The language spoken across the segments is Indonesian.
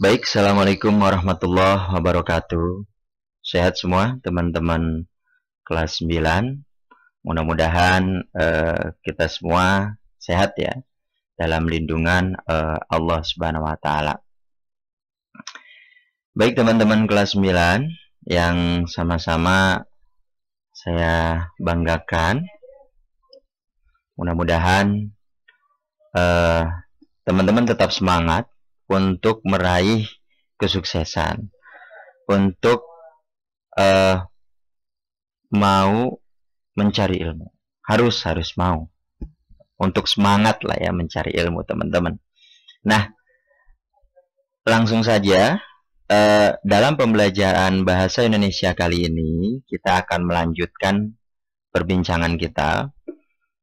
Baik, Assalamualaikum warahmatullahi wabarakatuh. Sehat semua teman-teman kelas 9. Mudah-mudahan eh, kita semua sehat ya dalam lindungan eh, Allah Subhanahu wa taala. Baik teman-teman kelas 9 yang sama-sama saya banggakan. Mudah-mudahan eh, teman-teman tetap semangat untuk meraih kesuksesan, untuk uh, mau mencari ilmu. Harus harus mau. Untuk semangat lah ya mencari ilmu teman-teman. Nah, langsung saja uh, dalam pembelajaran bahasa Indonesia kali ini kita akan melanjutkan perbincangan kita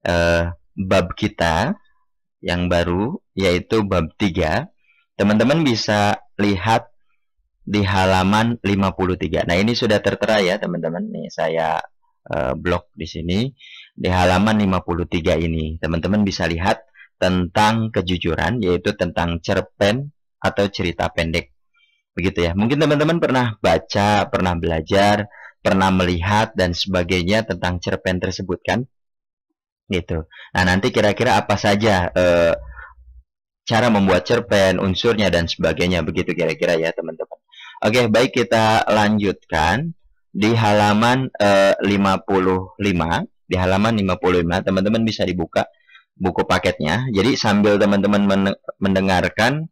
uh, bab kita yang baru yaitu bab 3 Teman-teman bisa lihat di halaman 53. Nah, ini sudah tertera ya, teman-teman. Nih saya uh, blok di sini di halaman 53 ini. Teman-teman bisa lihat tentang kejujuran yaitu tentang cerpen atau cerita pendek. Begitu ya. Mungkin teman-teman pernah baca, pernah belajar, pernah melihat dan sebagainya tentang cerpen tersebut kan? Gitu. Nah, nanti kira-kira apa saja eh, cara membuat cerpen, unsurnya dan sebagainya begitu kira-kira ya teman-teman. Oke, baik kita lanjutkan di halaman eh, 55, di halaman 55 teman-teman bisa dibuka buku paketnya. Jadi sambil teman-teman mendengarkan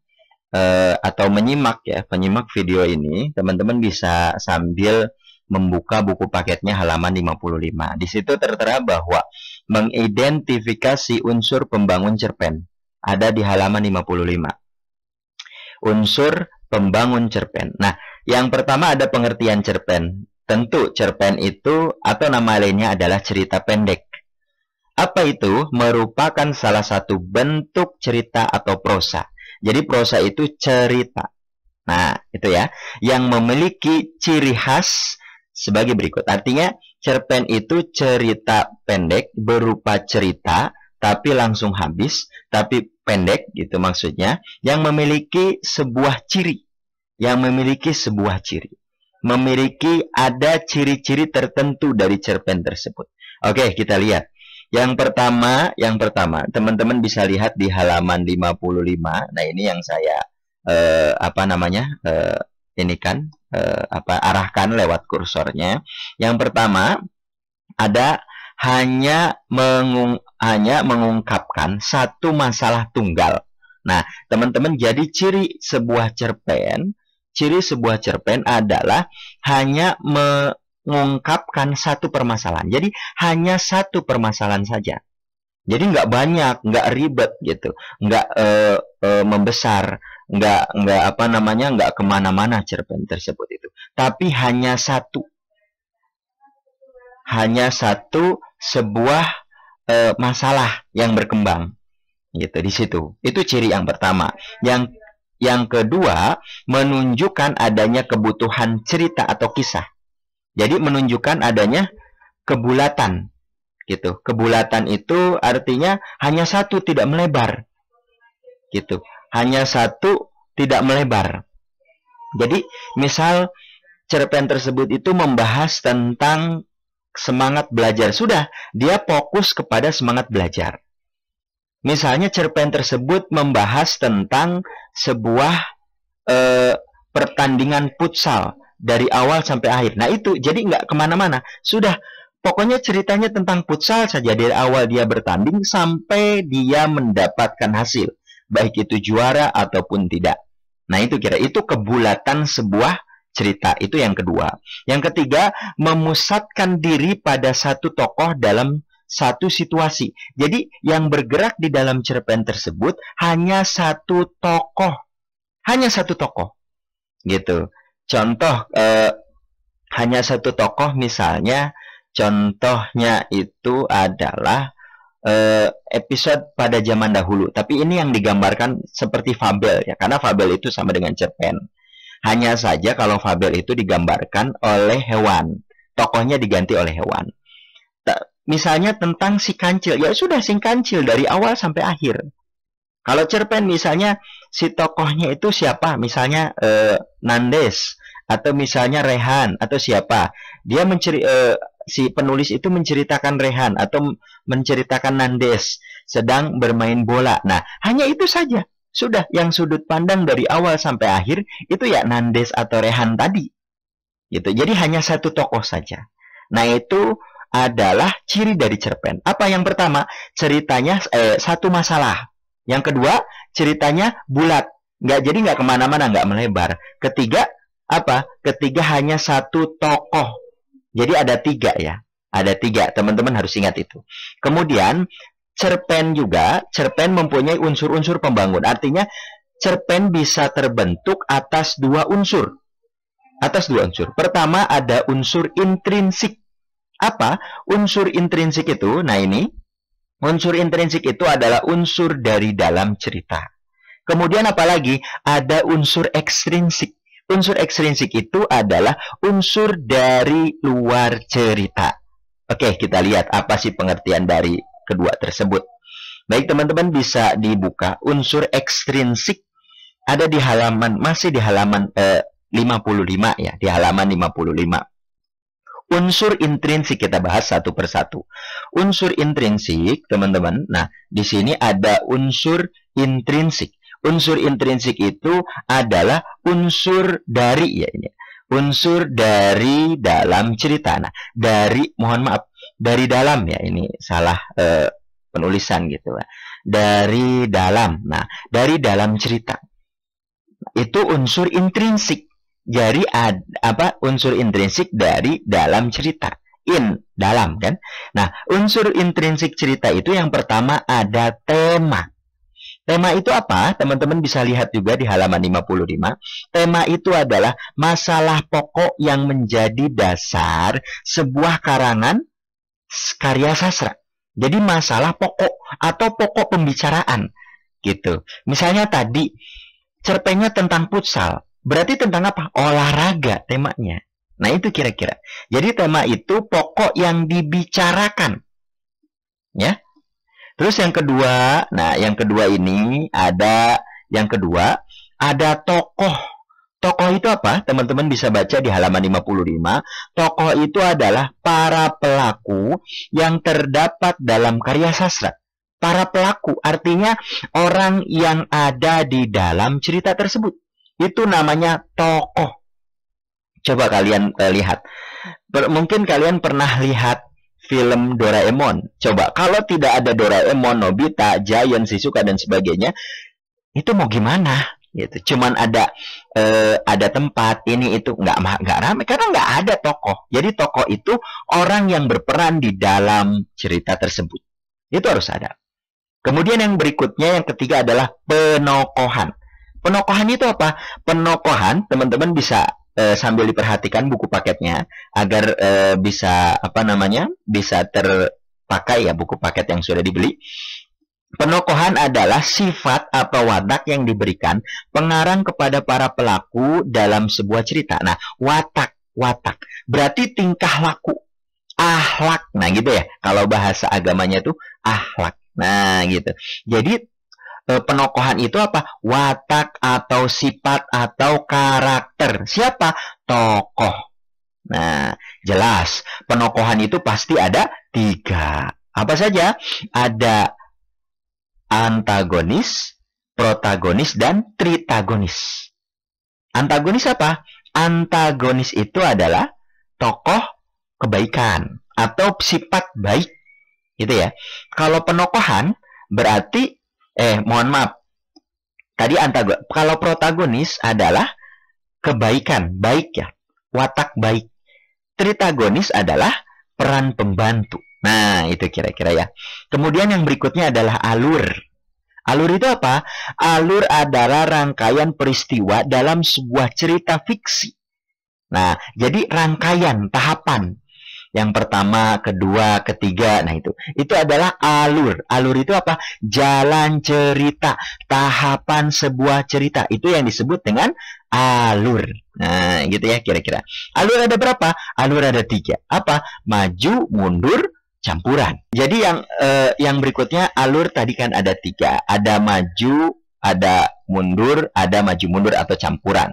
eh, atau menyimak ya, menyimak video ini, teman-teman bisa sambil membuka buku paketnya halaman 55. Di situ tertera bahwa mengidentifikasi unsur pembangun cerpen ada di halaman 55. Unsur pembangun cerpen. Nah, yang pertama ada pengertian cerpen. Tentu cerpen itu atau nama lainnya adalah cerita pendek. Apa itu? Merupakan salah satu bentuk cerita atau prosa. Jadi prosa itu cerita. Nah, itu ya. Yang memiliki ciri khas sebagai berikut. Artinya, cerpen itu cerita pendek berupa cerita, tapi langsung habis, tapi pendek gitu maksudnya yang memiliki sebuah ciri yang memiliki sebuah ciri memiliki ada ciri-ciri tertentu dari cerpen tersebut. Oke, kita lihat. Yang pertama, yang pertama, teman-teman bisa lihat di halaman 55. Nah, ini yang saya eh, apa namanya? Eh, ini kan eh, apa arahkan lewat kursornya. Yang pertama ada hanya mengung hanya mengungkapkan satu masalah tunggal. Nah, teman-teman, jadi ciri sebuah cerpen, ciri sebuah cerpen adalah hanya mengungkapkan satu permasalahan. Jadi, hanya satu permasalahan saja. Jadi, nggak banyak, nggak ribet gitu, nggak e, e, membesar, nggak nggak apa namanya, nggak kemana-mana cerpen tersebut itu. Tapi hanya satu, hanya satu sebuah e, masalah yang berkembang gitu di situ. Itu ciri yang pertama. Yang yang kedua, menunjukkan adanya kebutuhan cerita atau kisah. Jadi menunjukkan adanya kebulatan gitu. Kebulatan itu artinya hanya satu tidak melebar. Gitu. Hanya satu tidak melebar. Jadi misal cerpen tersebut itu membahas tentang semangat belajar. Sudah, dia fokus kepada semangat belajar. Misalnya cerpen tersebut membahas tentang sebuah eh, pertandingan futsal dari awal sampai akhir. Nah itu, jadi nggak kemana-mana. Sudah, pokoknya ceritanya tentang futsal saja dari awal dia bertanding sampai dia mendapatkan hasil, baik itu juara ataupun tidak. Nah itu kira itu kebulatan sebuah cerita. Itu yang kedua. Yang ketiga, memusatkan diri pada satu tokoh dalam satu situasi. Jadi yang bergerak di dalam cerpen tersebut hanya satu tokoh. Hanya satu tokoh. Gitu. Contoh eh, hanya satu tokoh misalnya contohnya itu adalah eh, episode pada zaman dahulu. Tapi ini yang digambarkan seperti fabel ya, karena fabel itu sama dengan cerpen. Hanya saja kalau fabel itu digambarkan oleh hewan. Tokohnya diganti oleh hewan. Misalnya tentang si kancil. Ya sudah si kancil dari awal sampai akhir. Kalau cerpen misalnya si tokohnya itu siapa? Misalnya eh, Nandes atau misalnya Rehan atau siapa? Dia menceri eh, si penulis itu menceritakan Rehan atau menceritakan Nandes sedang bermain bola. Nah, hanya itu saja. Sudah yang sudut pandang dari awal sampai akhir itu ya Nandes atau Rehan tadi. Gitu. Jadi hanya satu tokoh saja. Nah, itu adalah ciri dari cerpen. Apa yang pertama? Ceritanya eh, satu masalah. Yang kedua, ceritanya bulat. Nggak jadi nggak kemana-mana, nggak melebar. Ketiga, apa? Ketiga hanya satu tokoh. Jadi ada tiga ya. Ada tiga, teman-teman harus ingat itu. Kemudian cerpen juga, cerpen mempunyai unsur-unsur pembangun. Artinya cerpen bisa terbentuk atas dua unsur. Atas dua unsur. Pertama ada unsur intrinsik. Apa? Unsur intrinsik itu, nah ini, unsur intrinsik itu adalah unsur dari dalam cerita. Kemudian apalagi ada unsur ekstrinsik. Unsur ekstrinsik itu adalah unsur dari luar cerita. Oke, kita lihat apa sih pengertian dari kedua tersebut. Baik teman-teman bisa dibuka unsur ekstrinsik ada di halaman masih di halaman eh, 55 ya, di halaman 55. Unsur intrinsik kita bahas satu persatu. Unsur intrinsik, teman-teman. Nah, di sini ada unsur intrinsik. Unsur intrinsik itu adalah unsur dari ya ini. Unsur dari dalam cerita. Nah, dari mohon maaf, dari dalam ya ini salah eh, penulisan gitu ya. Dari dalam. Nah, dari dalam cerita. Itu unsur intrinsik. Jadi ad, apa unsur intrinsik dari dalam cerita. In dalam kan. Nah, unsur intrinsik cerita itu yang pertama ada tema. Tema itu apa? Teman-teman bisa lihat juga di halaman 55. Tema itu adalah masalah pokok yang menjadi dasar sebuah karangan karya sastra. Jadi masalah pokok atau pokok pembicaraan gitu. Misalnya tadi cerpennya tentang futsal, berarti tentang apa? Olahraga temanya. Nah, itu kira-kira. Jadi tema itu pokok yang dibicarakan. Ya. Terus yang kedua, nah yang kedua ini ada yang kedua ada tokoh Tokoh itu apa? Teman-teman bisa baca di halaman 55. Tokoh itu adalah para pelaku yang terdapat dalam karya sastra. Para pelaku artinya orang yang ada di dalam cerita tersebut. Itu namanya tokoh. Coba kalian eh, lihat. Per mungkin kalian pernah lihat film Doraemon. Coba kalau tidak ada Doraemon, Nobita, Giant, Shizuka dan sebagainya, itu mau gimana? gitu cuman ada eh, ada tempat ini itu nggak nggak ramai karena nggak ada tokoh jadi tokoh itu orang yang berperan di dalam cerita tersebut itu harus ada kemudian yang berikutnya yang ketiga adalah penokohan penokohan itu apa penokohan teman-teman bisa eh, sambil diperhatikan buku paketnya agar eh, bisa apa namanya bisa terpakai ya buku paket yang sudah dibeli Penokohan adalah sifat atau watak yang diberikan pengarang kepada para pelaku dalam sebuah cerita. Nah, watak, watak berarti tingkah laku, ahlak. Nah, gitu ya. Kalau bahasa agamanya itu ahlak. Nah, gitu. Jadi eh, penokohan itu apa? Watak atau sifat atau karakter. Siapa? Tokoh. Nah, jelas penokohan itu pasti ada tiga. Apa saja? Ada antagonis, protagonis, dan tritagonis. Antagonis apa? Antagonis itu adalah tokoh kebaikan atau sifat baik, gitu ya. Kalau penokohan berarti, eh mohon maaf, tadi antagonis. Kalau protagonis adalah kebaikan, baik ya, watak baik. Tritagonis adalah peran pembantu. Nah, itu kira-kira ya. Kemudian yang berikutnya adalah alur. Alur itu apa? Alur adalah rangkaian peristiwa dalam sebuah cerita fiksi. Nah, jadi rangkaian tahapan yang pertama, kedua, ketiga. Nah, itu. Itu adalah alur. Alur itu apa? Jalan cerita, tahapan sebuah cerita. Itu yang disebut dengan alur. Nah, gitu ya kira-kira. Alur ada berapa? Alur ada tiga. Apa? Maju, mundur, campuran. Jadi yang eh, yang berikutnya alur tadi kan ada tiga, ada maju, ada mundur, ada maju mundur atau campuran.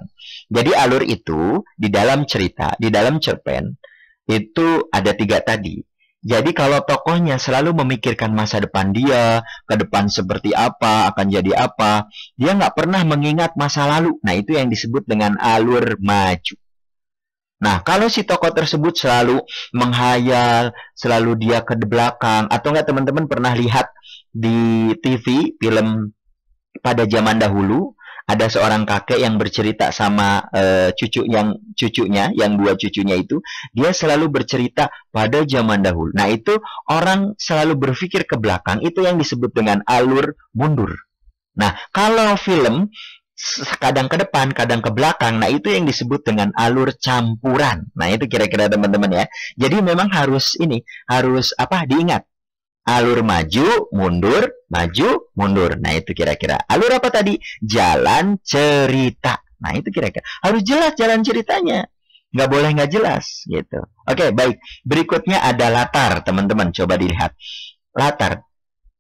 Jadi alur itu di dalam cerita, di dalam cerpen itu ada tiga tadi. Jadi kalau tokohnya selalu memikirkan masa depan dia, ke depan seperti apa, akan jadi apa, dia nggak pernah mengingat masa lalu. Nah itu yang disebut dengan alur maju. Nah, kalau si tokoh tersebut selalu menghayal, selalu dia ke belakang, atau enggak teman-teman pernah lihat di TV film pada zaman dahulu ada seorang kakek yang bercerita sama e, cucu yang cucunya, yang dua cucunya itu, dia selalu bercerita pada zaman dahulu. Nah, itu orang selalu berpikir ke belakang, itu yang disebut dengan alur mundur. Nah, kalau film kadang ke depan, kadang ke belakang. Nah, itu yang disebut dengan alur campuran. Nah, itu kira-kira teman-teman ya. Jadi memang harus ini, harus apa? diingat. Alur maju, mundur, maju, mundur. Nah, itu kira-kira. Alur apa tadi? Jalan cerita. Nah, itu kira-kira. Harus jelas jalan ceritanya. Nggak boleh nggak jelas, gitu. Oke, baik. Berikutnya ada latar, teman-teman. Coba dilihat. Latar.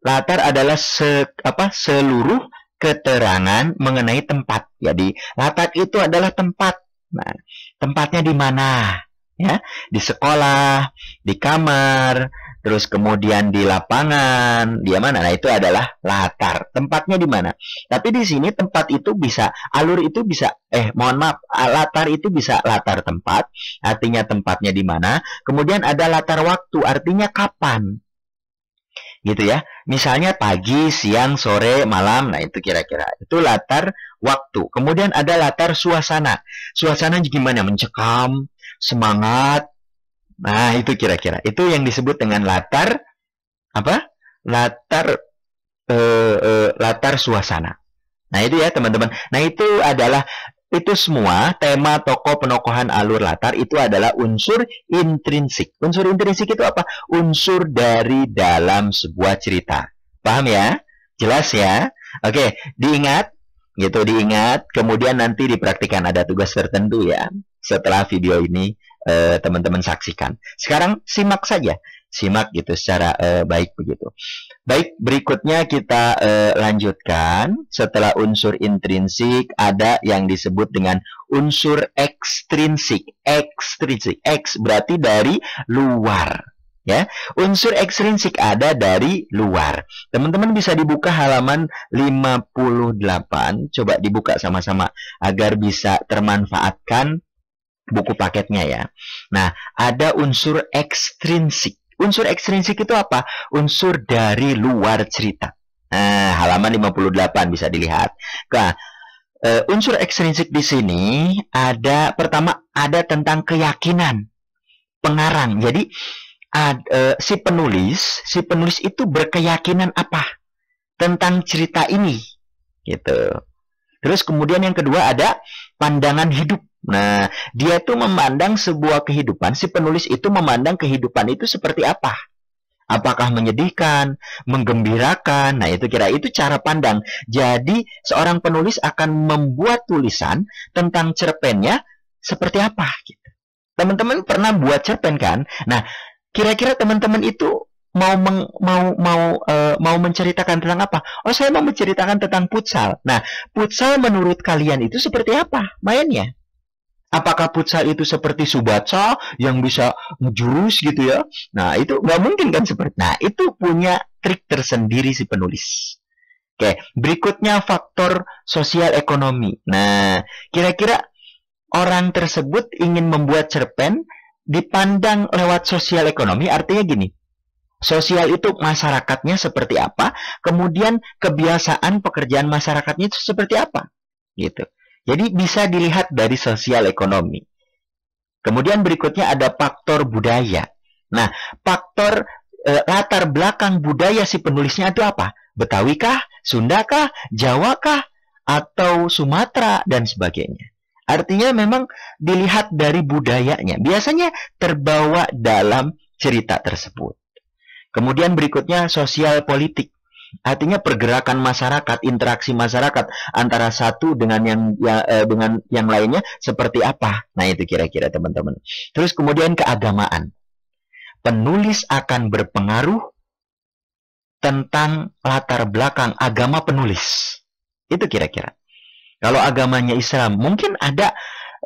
Latar adalah se, apa, seluruh keterangan mengenai tempat. Jadi latak itu adalah tempat. Nah, tempatnya di mana? Ya, di sekolah, di kamar, terus kemudian di lapangan, di mana? Nah, itu adalah latar. Tempatnya di mana? Tapi di sini tempat itu bisa alur itu bisa eh mohon maaf, latar itu bisa latar tempat, artinya tempatnya di mana. Kemudian ada latar waktu, artinya kapan gitu ya. Misalnya pagi, siang, sore, malam, nah itu kira-kira. Itu latar waktu. Kemudian ada latar suasana. Suasana gimana? Mencekam, semangat. Nah, itu kira-kira. Itu yang disebut dengan latar apa? Latar eh, eh, latar suasana. Nah, itu ya, teman-teman. Nah, itu adalah itu semua tema toko penokohan alur latar itu adalah unsur intrinsik. Unsur intrinsik itu apa? Unsur dari dalam sebuah cerita. Paham ya? Jelas ya? Oke, diingat gitu diingat kemudian nanti dipraktikan ada tugas tertentu ya setelah video ini eh, teman-teman eh, saksikan. Sekarang simak saja simak gitu secara uh, baik begitu. Baik, berikutnya kita uh, lanjutkan. Setelah unsur intrinsik ada yang disebut dengan unsur ekstrinsik. Ekstrinsik, X berarti dari luar. Ya, unsur ekstrinsik ada dari luar. Teman-teman bisa dibuka halaman 58. Coba dibuka sama-sama agar bisa termanfaatkan buku paketnya ya. Nah, ada unsur ekstrinsik. Unsur ekstrinsik itu apa? Unsur dari luar cerita. Nah, halaman 58 bisa dilihat. Nah, eh, unsur ekstrinsik di sini ada pertama ada tentang keyakinan pengarang. Jadi ad, uh, si penulis, si penulis itu berkeyakinan apa tentang cerita ini, gitu. Terus kemudian yang kedua ada pandangan hidup. Nah, dia tuh memandang sebuah kehidupan, si penulis itu memandang kehidupan itu seperti apa? Apakah menyedihkan, menggembirakan? Nah, itu kira itu cara pandang. Jadi, seorang penulis akan membuat tulisan tentang cerpennya seperti apa gitu. Teman-teman pernah buat cerpen kan? Nah, kira-kira teman-teman itu mau meng, mau mau uh, mau menceritakan tentang apa? Oh, saya mau menceritakan tentang futsal. Nah, futsal menurut kalian itu seperti apa mainnya? Apakah futsal itu seperti Subaca yang bisa ngejurus gitu ya? Nah, itu nggak mungkin kan seperti. Nah, itu punya trik tersendiri si penulis. Oke, berikutnya faktor sosial ekonomi. Nah, kira-kira orang tersebut ingin membuat cerpen dipandang lewat sosial ekonomi artinya gini. Sosial itu masyarakatnya seperti apa, kemudian kebiasaan pekerjaan masyarakatnya itu seperti apa. Gitu. Jadi bisa dilihat dari sosial ekonomi. Kemudian berikutnya ada faktor budaya. Nah, faktor e, latar belakang budaya si penulisnya itu apa? Betawi kah? Sunda kah? Jawa kah? Atau Sumatera dan sebagainya. Artinya memang dilihat dari budayanya. Biasanya terbawa dalam cerita tersebut. Kemudian berikutnya sosial politik. Artinya pergerakan masyarakat, interaksi masyarakat antara satu dengan yang ya, eh, dengan yang lainnya seperti apa? Nah, itu kira-kira teman-teman. Terus kemudian keagamaan. Penulis akan berpengaruh tentang latar belakang agama penulis. Itu kira-kira. Kalau agamanya Islam, mungkin ada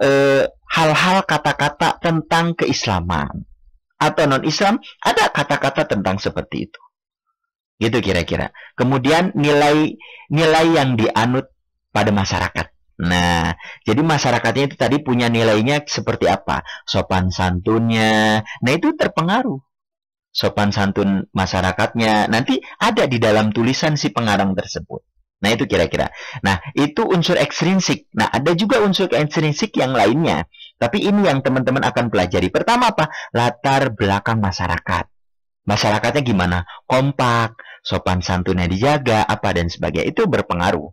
eh, hal-hal eh, kata-kata tentang keislaman atau non-Islam ada kata-kata tentang seperti itu. Gitu kira-kira. Kemudian nilai nilai yang dianut pada masyarakat. Nah, jadi masyarakatnya itu tadi punya nilainya seperti apa? Sopan santunnya. Nah, itu terpengaruh. Sopan santun masyarakatnya nanti ada di dalam tulisan si pengarang tersebut. Nah, itu kira-kira. Nah, itu unsur ekstrinsik. Nah, ada juga unsur ekstrinsik yang lainnya. Tapi ini yang teman-teman akan pelajari. Pertama apa? Latar belakang masyarakat masyarakatnya gimana, kompak, sopan santunnya dijaga, apa dan sebagainya itu berpengaruh.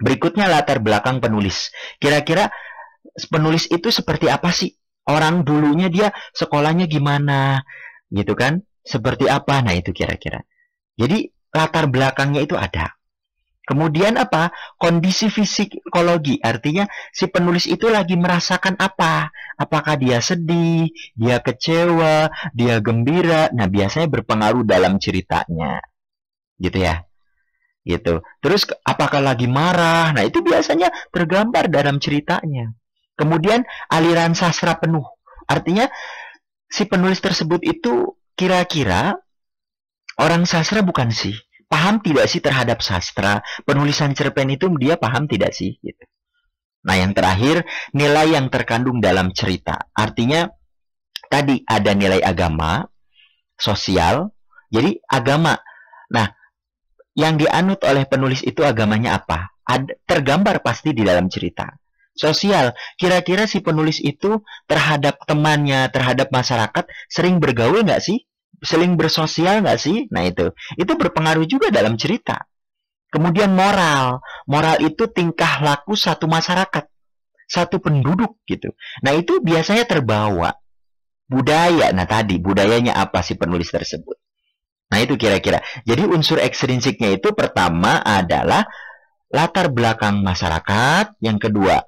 Berikutnya latar belakang penulis. Kira-kira penulis itu seperti apa sih? Orang dulunya dia sekolahnya gimana, gitu kan? Seperti apa? Nah itu kira-kira. Jadi latar belakangnya itu ada. Kemudian apa? Kondisi fisikologi, artinya si penulis itu lagi merasakan apa? Apakah dia sedih, dia kecewa, dia gembira? Nah, biasanya berpengaruh dalam ceritanya. Gitu ya. Gitu. Terus apakah lagi marah? Nah, itu biasanya tergambar dalam ceritanya. Kemudian aliran sastra penuh. Artinya si penulis tersebut itu kira-kira orang sastra bukan sih? paham tidak sih terhadap sastra? Penulisan cerpen itu dia paham tidak sih? Gitu. Nah yang terakhir, nilai yang terkandung dalam cerita. Artinya tadi ada nilai agama, sosial, jadi agama. Nah, yang dianut oleh penulis itu agamanya apa? Ad, tergambar pasti di dalam cerita. Sosial, kira-kira si penulis itu terhadap temannya, terhadap masyarakat, sering bergaul nggak sih? seling bersosial nggak sih? Nah itu, itu berpengaruh juga dalam cerita. Kemudian moral, moral itu tingkah laku satu masyarakat, satu penduduk gitu. Nah itu biasanya terbawa budaya. Nah tadi budayanya apa sih penulis tersebut? Nah itu kira-kira. Jadi unsur ekstrinsiknya itu pertama adalah latar belakang masyarakat, yang kedua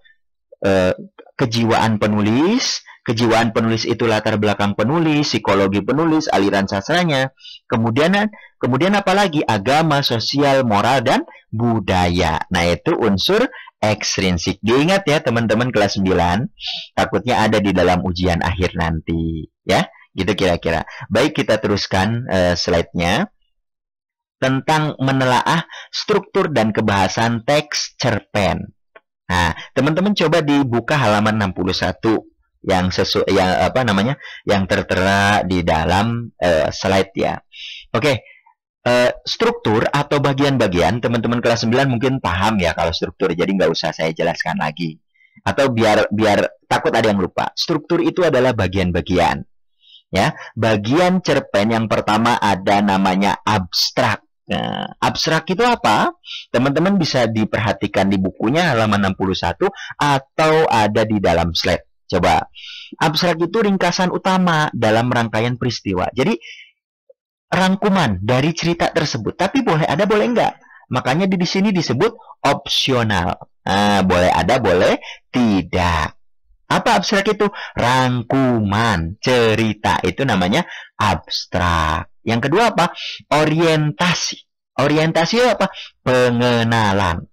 eh, kejiwaan penulis, Kejiwaan penulis itu latar belakang penulis, psikologi penulis, aliran sastranya, kemudian kemudian apalagi agama, sosial, moral dan budaya. Nah, itu unsur ekstrinsik. Diingat ya teman-teman kelas 9, takutnya ada di dalam ujian akhir nanti, ya. Gitu kira-kira. Baik, kita teruskan uh, slide-nya tentang menelaah struktur dan kebahasan teks cerpen. Nah, teman-teman coba dibuka halaman 61 yang sesuai yang apa namanya yang tertera di dalam uh, slide ya. Oke, okay. uh, eh, struktur atau bagian-bagian teman-teman kelas 9 mungkin paham ya kalau struktur jadi nggak usah saya jelaskan lagi. Atau biar biar takut ada yang lupa. Struktur itu adalah bagian-bagian. Ya, bagian cerpen yang pertama ada namanya abstrak. Nah, abstrak itu apa? Teman-teman bisa diperhatikan di bukunya halaman 61 atau ada di dalam slide. Coba. Abstrak itu ringkasan utama dalam rangkaian peristiwa. Jadi rangkuman dari cerita tersebut. Tapi boleh ada, boleh enggak. Makanya di sini disebut opsional. Nah, boleh ada, boleh tidak. Apa abstrak itu? Rangkuman cerita itu namanya abstrak. Yang kedua apa? Orientasi. Orientasi apa? Pengenalan.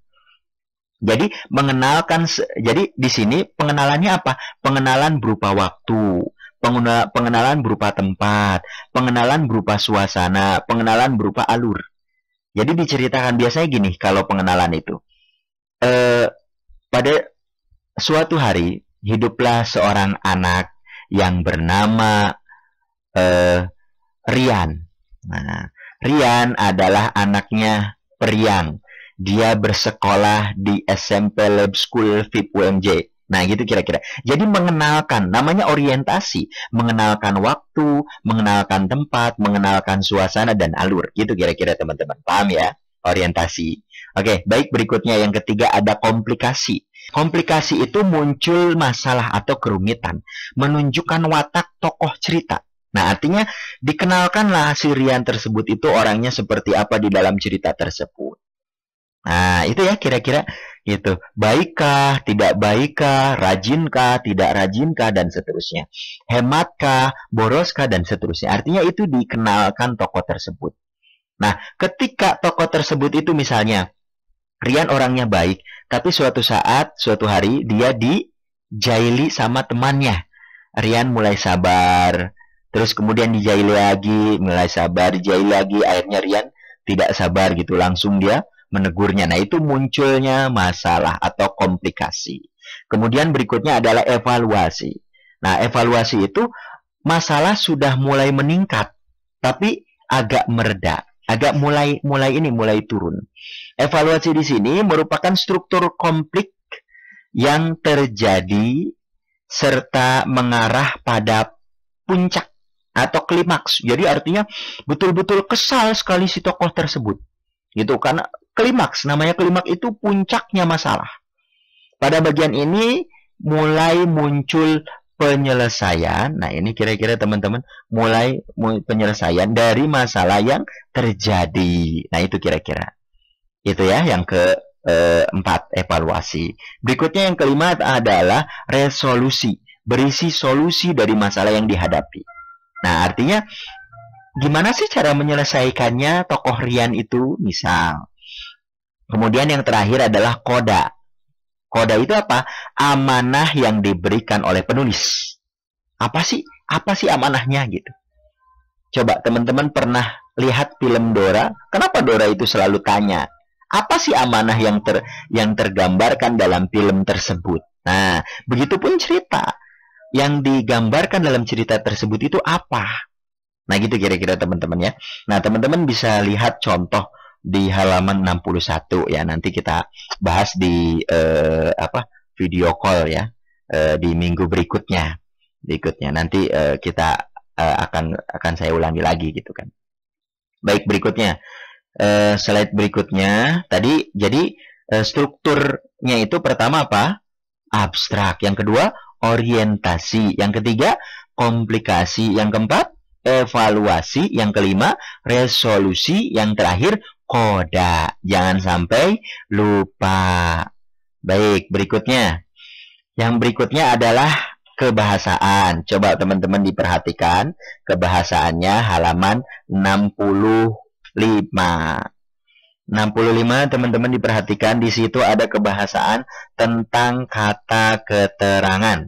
Jadi mengenalkan jadi di sini pengenalannya apa? Pengenalan berupa waktu, pengenalan berupa tempat, pengenalan berupa suasana, pengenalan berupa alur. Jadi diceritakan biasanya gini kalau pengenalan itu. Eh pada suatu hari hiduplah seorang anak yang bernama eh Rian. Nah, Rian adalah anaknya Periang dia bersekolah di SMP Lab School Vip UMJ. Nah, gitu kira-kira. Jadi mengenalkan, namanya orientasi, mengenalkan waktu, mengenalkan tempat, mengenalkan suasana dan alur. Gitu kira-kira teman-teman. Paham ya? Orientasi. Oke, baik berikutnya yang ketiga ada komplikasi. Komplikasi itu muncul masalah atau kerumitan, menunjukkan watak tokoh cerita. Nah, artinya dikenalkanlah si Rian tersebut itu orangnya seperti apa di dalam cerita tersebut. Nah, itu ya kira-kira gitu. Baikkah, tidak baikkah, rajinkah, tidak rajinkah dan seterusnya. Hematkah, boroskah dan seterusnya. Artinya itu dikenalkan toko tersebut. Nah, ketika toko tersebut itu misalnya Rian orangnya baik, tapi suatu saat, suatu hari dia dijaili sama temannya. Rian mulai sabar, terus kemudian dijaili lagi, mulai sabar, dijaili lagi, akhirnya Rian tidak sabar gitu, langsung dia menegurnya. Nah, itu munculnya masalah atau komplikasi. Kemudian berikutnya adalah evaluasi. Nah, evaluasi itu masalah sudah mulai meningkat tapi agak mereda, agak mulai mulai ini mulai turun. Evaluasi di sini merupakan struktur komplik yang terjadi serta mengarah pada puncak atau klimaks. Jadi artinya betul-betul kesal sekali si tokoh tersebut. Gitu karena klimaks. Namanya klimaks itu puncaknya masalah. Pada bagian ini mulai muncul penyelesaian. Nah, ini kira-kira teman-teman mulai penyelesaian dari masalah yang terjadi. Nah, itu kira-kira. Itu ya yang keempat eh, evaluasi. Berikutnya yang kelima adalah resolusi. Berisi solusi dari masalah yang dihadapi. Nah, artinya gimana sih cara menyelesaikannya tokoh Rian itu? Misal, Kemudian yang terakhir adalah koda. Koda itu apa? Amanah yang diberikan oleh penulis. Apa sih? Apa sih amanahnya gitu? Coba teman-teman pernah lihat film Dora? Kenapa Dora itu selalu tanya, apa sih amanah yang ter yang tergambarkan dalam film tersebut? Nah, begitupun cerita yang digambarkan dalam cerita tersebut itu apa? Nah, gitu kira-kira teman-teman ya. Nah, teman-teman bisa lihat contoh di halaman 61 ya. Nanti kita bahas di eh, apa video call ya eh, di minggu berikutnya. Berikutnya nanti eh, kita eh, akan akan saya ulangi lagi gitu kan. Baik berikutnya eh, slide berikutnya tadi jadi eh, strukturnya itu pertama apa? Abstrak. Yang kedua orientasi. Yang ketiga komplikasi. Yang keempat evaluasi, yang kelima resolusi, yang terakhir koda. Jangan sampai lupa. Baik, berikutnya. Yang berikutnya adalah kebahasaan. Coba teman-teman diperhatikan kebahasaannya halaman 65. 65 teman-teman diperhatikan di situ ada kebahasaan tentang kata keterangan.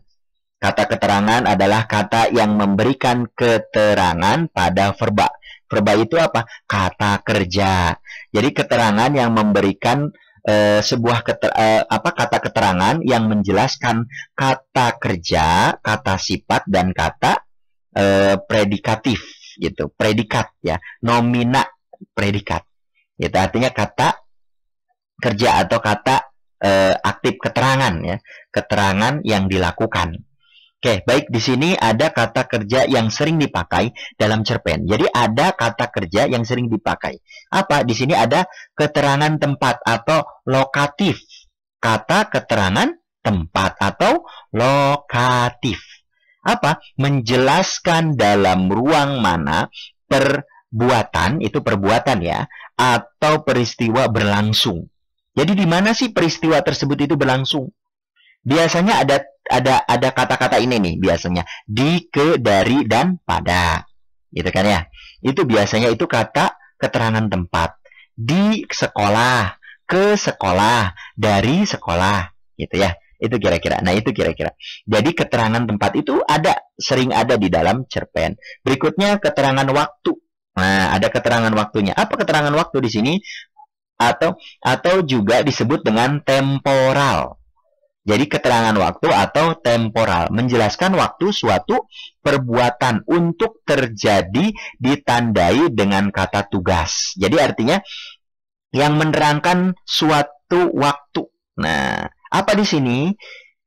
Kata keterangan adalah kata yang memberikan keterangan pada verba. Verba itu apa? Kata kerja. Jadi keterangan yang memberikan eh, sebuah keter, eh, apa kata keterangan yang menjelaskan kata kerja, kata sifat dan kata eh, predikatif gitu, predikat ya, nomina predikat. Itu artinya kata kerja atau kata aktif keterangan ya, keterangan yang dilakukan Oke, baik di sini ada kata kerja yang sering dipakai dalam cerpen. Jadi ada kata kerja yang sering dipakai. Apa? Di sini ada keterangan tempat atau lokatif. Kata keterangan tempat atau lokatif. Apa? Menjelaskan dalam ruang mana perbuatan itu perbuatan ya atau peristiwa berlangsung. Jadi di mana sih peristiwa tersebut itu berlangsung? Biasanya ada ada ada kata-kata ini nih biasanya di, ke, dari dan pada. Gitu kan ya. Itu biasanya itu kata keterangan tempat. Di sekolah, ke sekolah, dari sekolah, gitu ya. Itu kira-kira. Nah, itu kira-kira. Jadi keterangan tempat itu ada sering ada di dalam cerpen. Berikutnya keterangan waktu. Nah, ada keterangan waktunya. Apa keterangan waktu di sini? Atau atau juga disebut dengan temporal. Jadi keterangan waktu atau temporal menjelaskan waktu suatu perbuatan untuk terjadi ditandai dengan kata tugas. Jadi artinya yang menerangkan suatu waktu. Nah, apa di sini?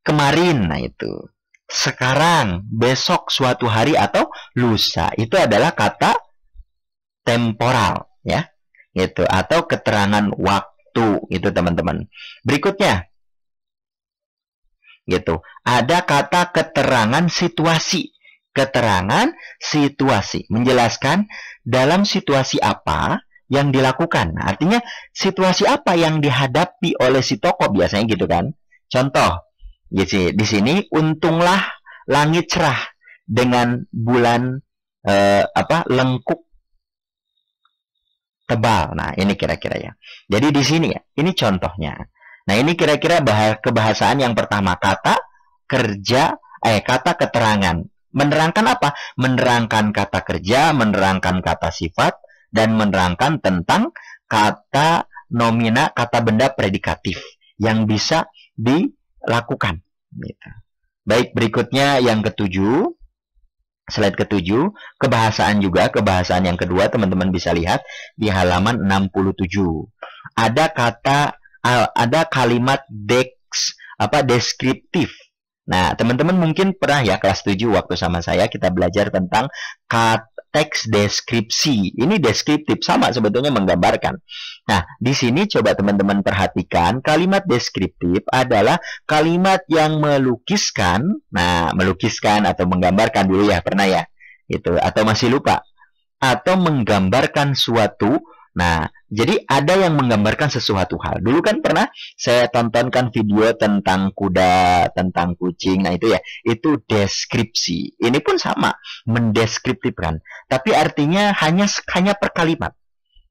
Kemarin, nah itu. Sekarang, besok, suatu hari atau lusa. Itu adalah kata temporal, ya. Itu atau keterangan waktu itu, teman-teman. Berikutnya, gitu. Ada kata keterangan situasi. Keterangan situasi menjelaskan dalam situasi apa yang dilakukan. Artinya situasi apa yang dihadapi oleh si toko biasanya gitu kan. Contoh, jadi di sini untunglah langit cerah dengan bulan eh, apa lengkuk tebal. Nah, ini kira-kira ya. Jadi di sini ya, ini contohnya. Nah, ini kira-kira kebahasaan yang pertama, kata kerja eh kata keterangan. Menerangkan apa? Menerangkan kata kerja, menerangkan kata sifat dan menerangkan tentang kata nomina, kata benda predikatif yang bisa dilakukan. Gitu. Baik, berikutnya yang ketujuh. Slide ketujuh, kebahasaan juga, kebahasaan yang kedua teman-teman bisa lihat di halaman 67. Ada kata ada kalimat deks apa deskriptif. Nah, teman-teman mungkin pernah ya kelas 7 waktu sama saya kita belajar tentang kata teks deskripsi. Ini deskriptif sama sebetulnya menggambarkan. Nah, di sini coba teman-teman perhatikan kalimat deskriptif adalah kalimat yang melukiskan, nah melukiskan atau menggambarkan dulu ya pernah ya. Itu atau masih lupa atau menggambarkan suatu Nah, jadi ada yang menggambarkan sesuatu hal. Dulu kan pernah saya tontonkan video tentang kuda, tentang kucing. Nah, itu ya, itu deskripsi. Ini pun sama, mendeskriptifkan. Tapi artinya hanya hanya per kalimat.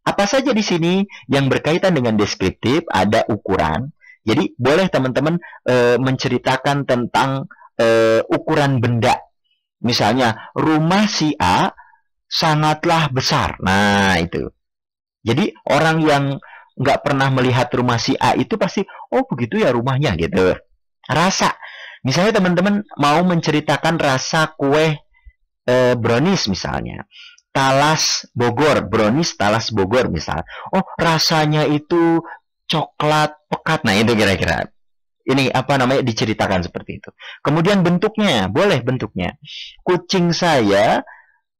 Apa saja di sini yang berkaitan dengan deskriptif, ada ukuran. Jadi, boleh teman-teman e, menceritakan tentang e, ukuran benda. Misalnya, rumah si A sangatlah besar. Nah, itu jadi orang yang nggak pernah melihat rumah si A itu pasti oh begitu ya rumahnya gitu. Rasa. Misalnya teman-teman mau menceritakan rasa kue eh, brownies misalnya. Talas Bogor, brownies Talas Bogor misalnya. Oh, rasanya itu coklat pekat. Nah, itu kira-kira. Ini apa namanya diceritakan seperti itu. Kemudian bentuknya, boleh bentuknya. Kucing saya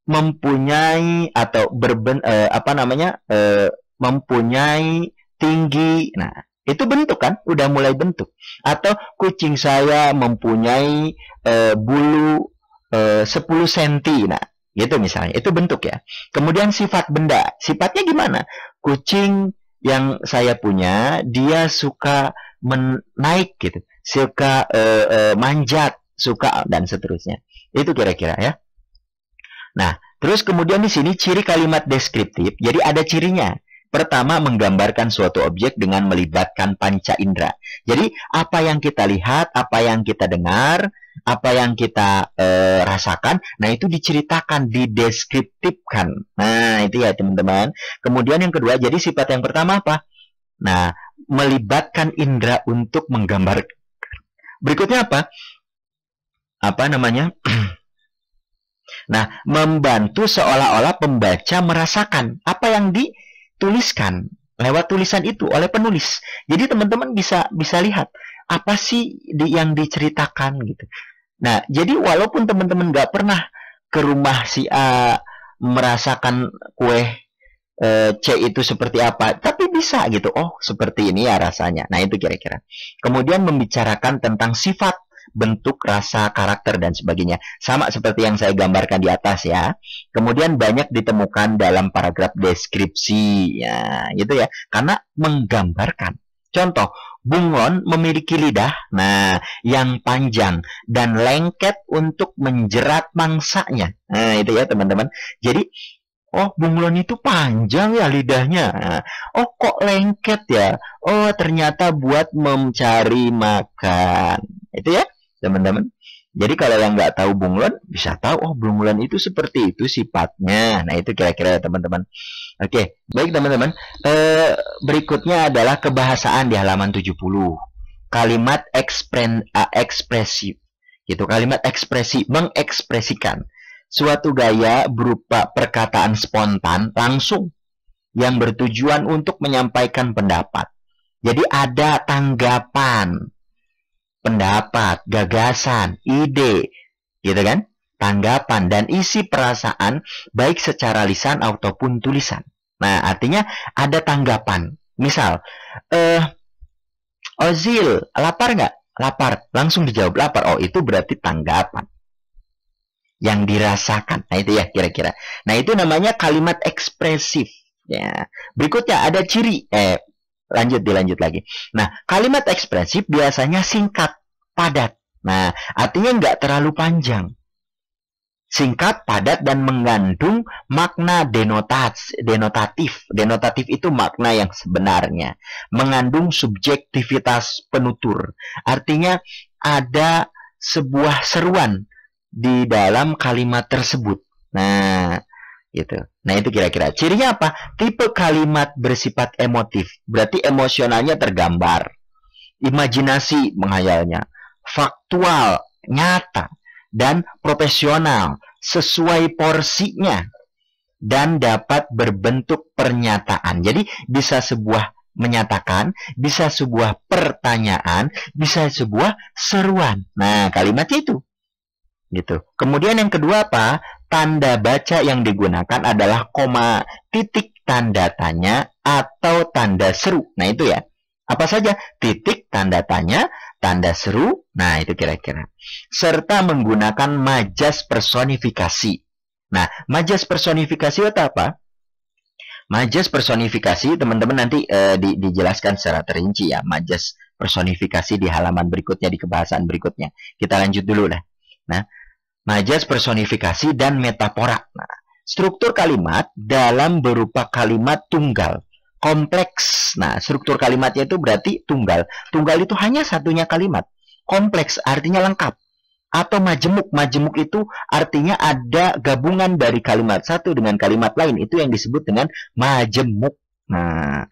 mempunyai atau berben eh, apa namanya eh, mempunyai tinggi nah itu bentuk kan udah mulai bentuk atau kucing saya mempunyai eh, bulu eh, 10 cm nah gitu misalnya itu bentuk ya kemudian sifat benda sifatnya gimana kucing yang saya punya dia suka menaik gitu suka eh, eh, manjat suka dan seterusnya itu kira-kira ya Nah, terus kemudian di sini ciri kalimat deskriptif, jadi ada cirinya. Pertama, menggambarkan suatu objek dengan melibatkan panca indera. Jadi, apa yang kita lihat, apa yang kita dengar, apa yang kita e, rasakan, nah itu diceritakan, dideskriptifkan. Nah, itu ya teman-teman. Kemudian yang kedua, jadi sifat yang pertama apa? Nah, melibatkan indera untuk menggambar. Berikutnya apa? Apa namanya? Nah, membantu seolah-olah pembaca merasakan apa yang dituliskan lewat tulisan itu oleh penulis. Jadi teman-teman bisa bisa lihat apa sih di, yang diceritakan gitu. Nah, jadi walaupun teman-teman nggak pernah ke rumah si A merasakan kue e, C itu seperti apa, tapi bisa gitu. Oh, seperti ini ya rasanya. Nah, itu kira-kira. Kemudian membicarakan tentang sifat bentuk, rasa, karakter, dan sebagainya. Sama seperti yang saya gambarkan di atas ya. Kemudian banyak ditemukan dalam paragraf deskripsi, ya, gitu ya. Karena menggambarkan. Contoh, bunglon memiliki lidah, nah, yang panjang dan lengket untuk menjerat mangsanya. Nah, itu ya teman-teman. Jadi, Oh, bunglon itu panjang ya lidahnya. Nah, oh, kok lengket ya? Oh, ternyata buat mencari makan. Itu ya teman-teman. Jadi kalau yang nggak tahu bunglon bisa tahu oh bunglon itu seperti itu sifatnya. Nah itu kira-kira ya, teman-teman. Oke baik teman-teman. E, berikutnya adalah kebahasaan di halaman 70. Kalimat ekspren, eh, ekspresif gitu kalimat ekspresi mengekspresikan suatu gaya berupa perkataan spontan langsung yang bertujuan untuk menyampaikan pendapat. Jadi ada tanggapan pendapat, gagasan, ide, gitu kan? Tanggapan dan isi perasaan baik secara lisan ataupun tulisan. Nah, artinya ada tanggapan. Misal, eh Ozil, lapar nggak? Lapar. Langsung dijawab lapar. Oh, itu berarti tanggapan yang dirasakan. Nah, itu ya kira-kira. Nah, itu namanya kalimat ekspresif. Ya. Berikutnya ada ciri eh lanjut dilanjut lagi. Nah, kalimat ekspresif biasanya singkat, padat. Nah, artinya nggak terlalu panjang. Singkat, padat, dan mengandung makna denotas, denotatif. Denotatif itu makna yang sebenarnya. Mengandung subjektivitas penutur. Artinya ada sebuah seruan di dalam kalimat tersebut. Nah, gitu. Nah itu kira-kira cirinya apa? Tipe kalimat bersifat emotif, berarti emosionalnya tergambar, imajinasi menghayalnya, faktual, nyata, dan profesional sesuai porsinya dan dapat berbentuk pernyataan. Jadi bisa sebuah menyatakan, bisa sebuah pertanyaan, bisa sebuah seruan. Nah, kalimatnya itu. Gitu. Kemudian yang kedua apa? tanda baca yang digunakan adalah koma, titik tanda tanya, atau tanda seru. Nah, itu ya. Apa saja? Titik tanda tanya, tanda seru. Nah, itu kira-kira. Serta menggunakan majas personifikasi. Nah, majas personifikasi itu apa? Majas personifikasi, teman-teman nanti eh, di, dijelaskan secara terinci ya. Majas personifikasi di halaman berikutnya, di kebahasan berikutnya. Kita lanjut dulu lah. Nah, majas personifikasi, dan metafora. Nah, struktur kalimat dalam berupa kalimat tunggal kompleks. Nah, struktur kalimatnya itu berarti tunggal. Tunggal itu hanya satunya kalimat. Kompleks artinya lengkap. Atau majemuk. Majemuk itu artinya ada gabungan dari kalimat satu dengan kalimat lain. Itu yang disebut dengan majemuk. Nah,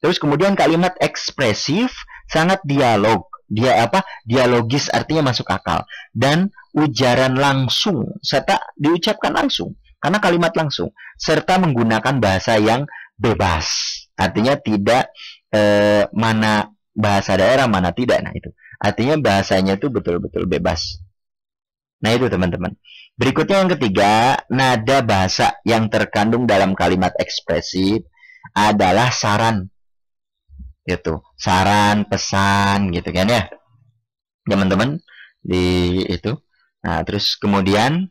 terus kemudian kalimat ekspresif sangat dialog. Dia apa? Dialogis artinya masuk akal dan ujaran langsung serta diucapkan langsung karena kalimat langsung serta menggunakan bahasa yang bebas artinya tidak eh, mana bahasa daerah mana tidak nah itu artinya bahasanya itu betul-betul bebas nah itu teman-teman berikutnya yang ketiga nada bahasa yang terkandung dalam kalimat ekspresif adalah saran itu saran pesan gitu kan ya teman-teman di itu Nah, terus kemudian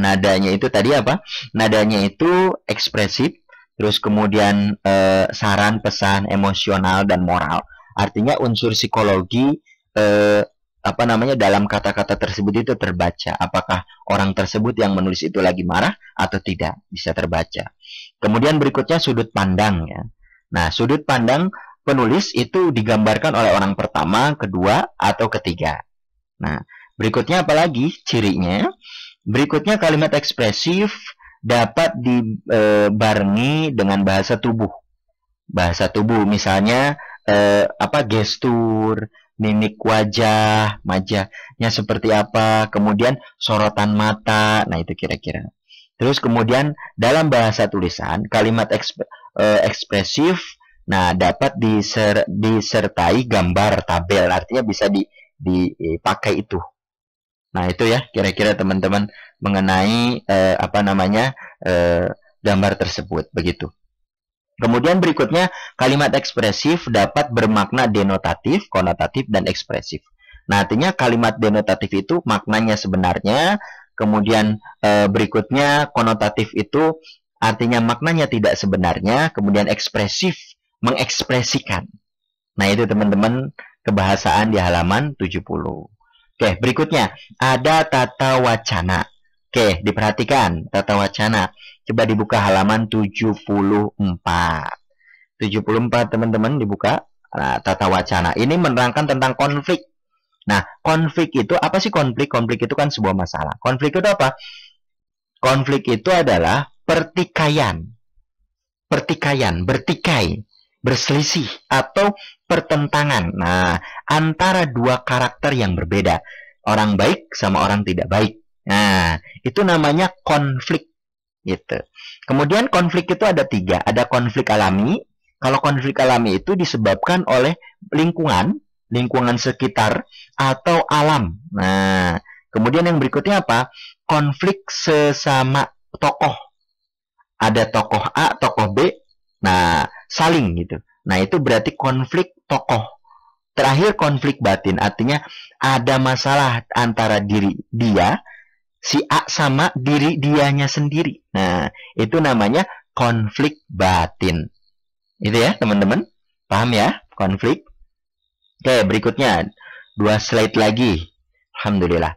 nadanya itu tadi apa? Nadanya itu ekspresif, terus kemudian eh, saran, pesan, emosional dan moral. Artinya unsur psikologi eh, apa namanya dalam kata-kata tersebut itu terbaca. Apakah orang tersebut yang menulis itu lagi marah atau tidak bisa terbaca. Kemudian berikutnya sudut pandang ya. Nah, sudut pandang penulis itu digambarkan oleh orang pertama, kedua, atau ketiga. Nah, Berikutnya apa lagi cirinya? Berikutnya kalimat ekspresif dapat dibarengi eh, dengan bahasa tubuh. Bahasa tubuh misalnya eh, apa gestur, mimik wajah, majanya seperti apa, kemudian sorotan mata. Nah, itu kira-kira. Terus kemudian dalam bahasa tulisan kalimat eksp, eh, ekspresif nah dapat diser, disertai gambar tabel artinya bisa di, dipakai itu Nah, itu ya kira-kira teman-teman mengenai eh, apa namanya eh, gambar tersebut begitu. Kemudian berikutnya kalimat ekspresif dapat bermakna denotatif, konotatif dan ekspresif. Nah, artinya kalimat denotatif itu maknanya sebenarnya, kemudian eh, berikutnya konotatif itu artinya maknanya tidak sebenarnya, kemudian ekspresif mengekspresikan. Nah, itu teman-teman kebahasaan di halaman 70. Oke, berikutnya ada tata wacana. Oke, diperhatikan tata wacana. Coba dibuka halaman 74. 74 teman-teman dibuka nah, tata wacana. Ini menerangkan tentang konflik. Nah, konflik itu apa sih konflik? Konflik itu kan sebuah masalah. Konflik itu apa? Konflik itu adalah pertikaian. Pertikaian, bertikai berselisih atau pertentangan nah antara dua karakter yang berbeda orang baik sama orang tidak baik nah itu namanya konflik gitu kemudian konflik itu ada tiga ada konflik alami kalau konflik alami itu disebabkan oleh lingkungan lingkungan sekitar atau alam nah kemudian yang berikutnya apa konflik sesama tokoh ada tokoh A, tokoh B, Nah, saling gitu. Nah, itu berarti konflik tokoh. Terakhir konflik batin artinya ada masalah antara diri dia si A sama diri dianya sendiri. Nah, itu namanya konflik batin. Itu ya, teman-teman. Paham ya konflik? Oke, berikutnya dua slide lagi. Alhamdulillah.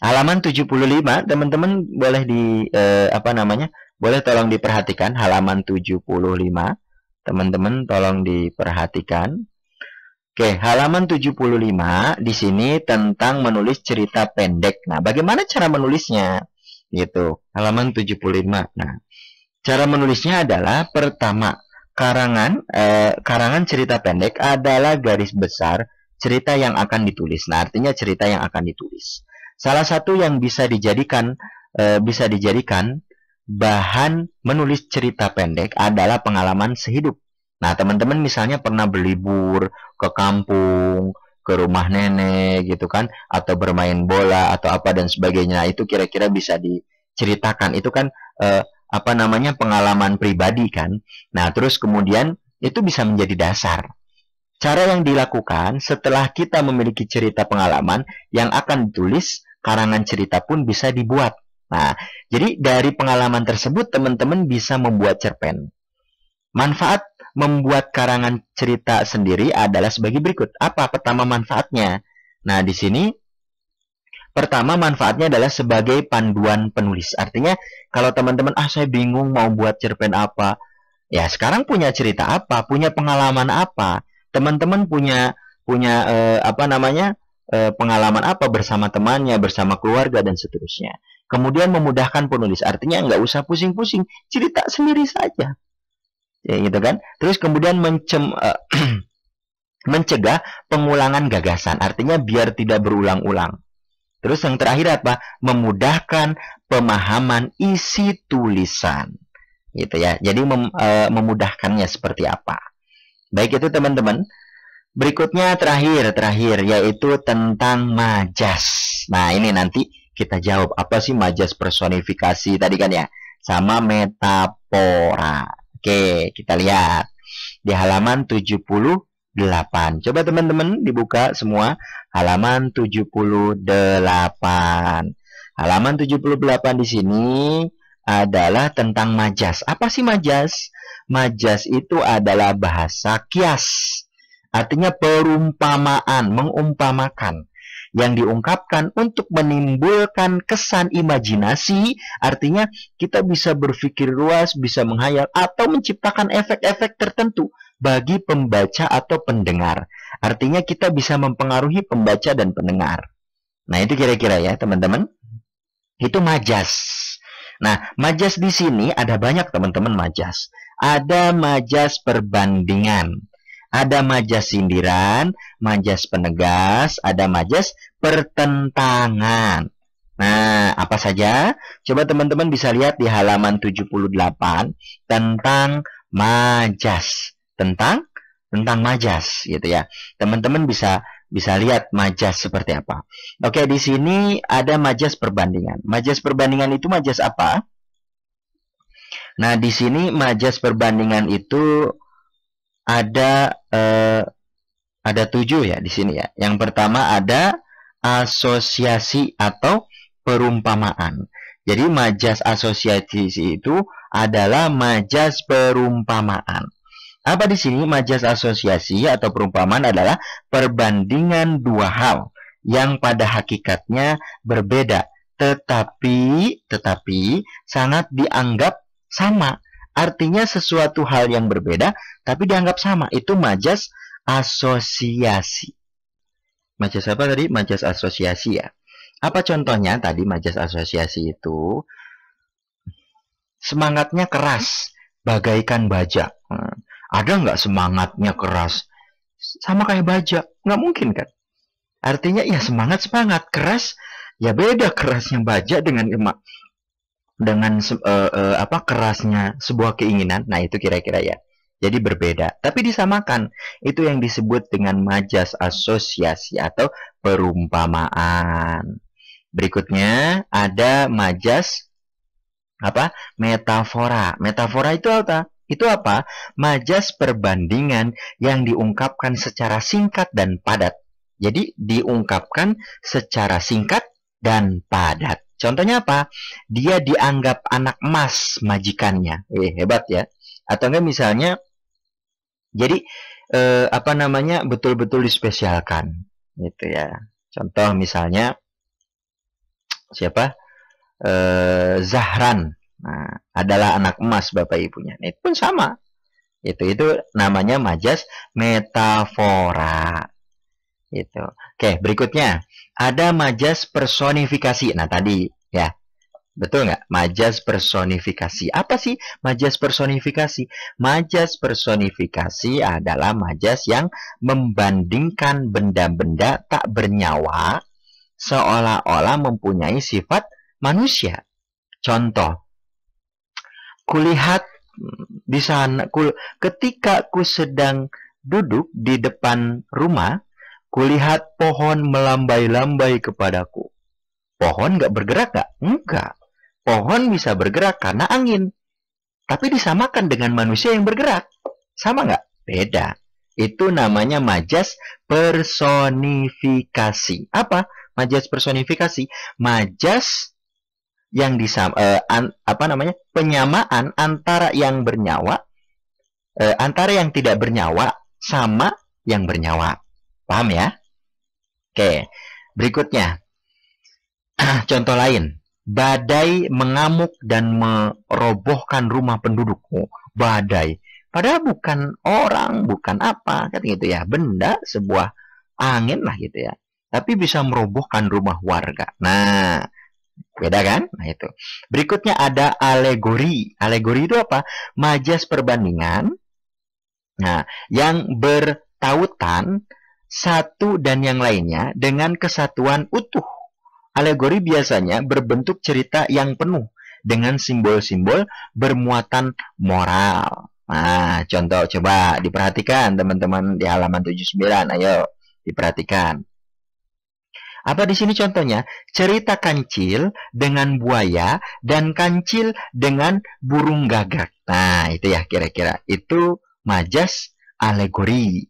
Halaman 75, teman-teman boleh di eh, apa namanya? Boleh tolong diperhatikan halaman 75. Teman-teman tolong diperhatikan. Oke, halaman 75 di sini tentang menulis cerita pendek. Nah, bagaimana cara menulisnya? Gitu. Halaman 75. Nah, cara menulisnya adalah pertama, karangan eh, karangan cerita pendek adalah garis besar cerita yang akan ditulis. Nah, artinya cerita yang akan ditulis. Salah satu yang bisa dijadikan eh, bisa dijadikan bahan menulis cerita pendek adalah pengalaman sehidup. Nah, teman-teman misalnya pernah berlibur ke kampung, ke rumah nenek gitu kan, atau bermain bola atau apa dan sebagainya. Nah, Itu kira-kira bisa diceritakan. Itu kan eh, apa namanya pengalaman pribadi kan. Nah, terus kemudian itu bisa menjadi dasar. Cara yang dilakukan setelah kita memiliki cerita pengalaman yang akan ditulis, karangan cerita pun bisa dibuat. Nah, jadi dari pengalaman tersebut teman-teman bisa membuat cerpen. Manfaat membuat karangan cerita sendiri adalah sebagai berikut. Apa pertama manfaatnya? Nah, di sini pertama manfaatnya adalah sebagai panduan penulis. Artinya, kalau teman-teman ah saya bingung mau buat cerpen apa, ya sekarang punya cerita apa, punya pengalaman apa, teman-teman punya punya eh, apa namanya? Eh, pengalaman apa bersama temannya, bersama keluarga dan seterusnya. Kemudian memudahkan penulis, artinya nggak usah pusing-pusing, cerita sendiri saja. Ya, gitu kan? Terus kemudian mencem, uh, mencegah pengulangan gagasan, artinya biar tidak berulang-ulang. Terus yang terakhir apa? Memudahkan pemahaman isi tulisan. Gitu ya. Jadi mem, uh, memudahkannya seperti apa. Baik itu teman-teman. Berikutnya terakhir, terakhir yaitu tentang majas. Nah, ini nanti kita jawab apa sih majas personifikasi tadi kan ya sama metafora. Oke, kita lihat di halaman 78. Coba teman-teman dibuka semua halaman 78. Halaman 78 di sini adalah tentang majas. Apa sih majas? Majas itu adalah bahasa kias. Artinya perumpamaan, mengumpamakan yang diungkapkan untuk menimbulkan kesan imajinasi, artinya kita bisa berpikir luas, bisa menghayal, atau menciptakan efek-efek tertentu bagi pembaca atau pendengar. Artinya kita bisa mempengaruhi pembaca dan pendengar. Nah itu kira-kira ya teman-teman. Itu majas. Nah majas di sini ada banyak teman-teman majas. Ada majas perbandingan ada majas sindiran, majas penegas, ada majas pertentangan. Nah, apa saja? Coba teman-teman bisa lihat di halaman 78 tentang majas. Tentang tentang majas gitu ya. Teman-teman bisa bisa lihat majas seperti apa. Oke, di sini ada majas perbandingan. Majas perbandingan itu majas apa? Nah, di sini majas perbandingan itu ada eh, ada tujuh ya di sini ya. Yang pertama ada asosiasi atau perumpamaan. Jadi majas asosiasi itu adalah majas perumpamaan. Apa di sini majas asosiasi atau perumpamaan adalah perbandingan dua hal yang pada hakikatnya berbeda tetapi tetapi sangat dianggap sama Artinya sesuatu hal yang berbeda tapi dianggap sama. Itu majas asosiasi. Majas apa tadi? Majas asosiasi ya. Apa contohnya tadi majas asosiasi itu? Semangatnya keras, bagaikan baja. Hmm. Ada nggak semangatnya keras? Sama kayak baja? nggak mungkin kan? Artinya ya semangat semangat keras, ya beda kerasnya baja dengan emak dengan uh, uh, apa kerasnya sebuah keinginan. Nah, itu kira-kira ya. Jadi berbeda, tapi disamakan. Itu yang disebut dengan majas asosiasi atau perumpamaan. Berikutnya ada majas apa? Metafora. Metafora itu apa? Itu apa? Majas perbandingan yang diungkapkan secara singkat dan padat. Jadi diungkapkan secara singkat dan padat. Contohnya apa? Dia dianggap anak emas majikannya. Eh, hebat ya. Atau enggak misalnya jadi eh, apa namanya? betul-betul dispesialkan gitu ya. Contoh misalnya siapa? Eh, Zahran. Nah, adalah anak emas Bapak Ibunya. Nah, itu pun sama. Itu itu namanya majas metafora. Gitu. Oke, berikutnya ada majas personifikasi. Nah, tadi ya. Betul nggak? Majas personifikasi. Apa sih majas personifikasi? Majas personifikasi adalah majas yang membandingkan benda-benda tak bernyawa seolah-olah mempunyai sifat manusia. Contoh, kulihat di sana, kul, ketika ku sedang duduk di depan rumah, Kulihat pohon melambai-lambai kepadaku. Pohon nggak bergerak nggak? Enggak. Pohon bisa bergerak karena angin. Tapi disamakan dengan manusia yang bergerak. Sama nggak? Beda. Itu namanya majas personifikasi. Apa? Majas personifikasi. Majas yang disam eh, an, apa namanya penyamaan antara yang bernyawa eh, antara yang tidak bernyawa sama yang bernyawa Paham ya? Oke, berikutnya. Contoh lain. Badai mengamuk dan merobohkan rumah penduduk. Oh, badai. Padahal bukan orang, bukan apa, kan gitu ya. Benda, sebuah angin lah gitu ya. Tapi bisa merobohkan rumah warga. Nah, beda kan? Nah itu. Berikutnya ada alegori. Alegori itu apa? Majas perbandingan. Nah, yang bertautan satu dan yang lainnya dengan kesatuan utuh. Alegori biasanya berbentuk cerita yang penuh dengan simbol-simbol bermuatan moral. Nah, contoh coba diperhatikan teman-teman di halaman 79. Ayo diperhatikan. Apa di sini contohnya? Cerita kancil dengan buaya dan kancil dengan burung gagak. Nah, itu ya kira-kira. Itu majas alegori.